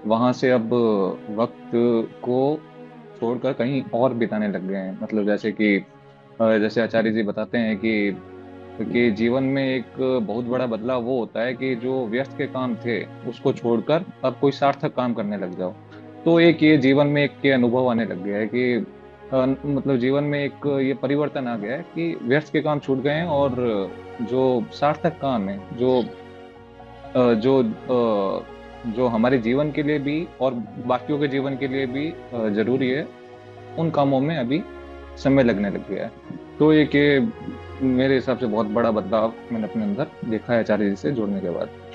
वहां से अब वक्त को छोड़कर कहीं और बिताने लग गए हैं मतलब जैसे कि जैसे आचार्य जी बताते हैं कि कि जीवन में एक बहुत बड़ा बदलाव वो होता है कि जो व्यस्त के काम थे उसको छोड़कर अब कोई सार्थक काम करने लग जाओ तो एक ये जीवन में एक के अनुभव आने लग गया है कि मतलब जीवन में एक ये परिवर्तन आ गया है कि व्यर्थ के काम छूट गए हैं और जो सार्थक काम है जो जो जो हमारे जीवन के लिए भी और बाकियों के जीवन के लिए भी जरूरी है उन कामों में अभी समय लगने लग गया है तो ये मेरे हिसाब से बहुत बड़ा बदलाव मैंने अपने अंदर देखा है आचार्य जी से जुड़ने के बाद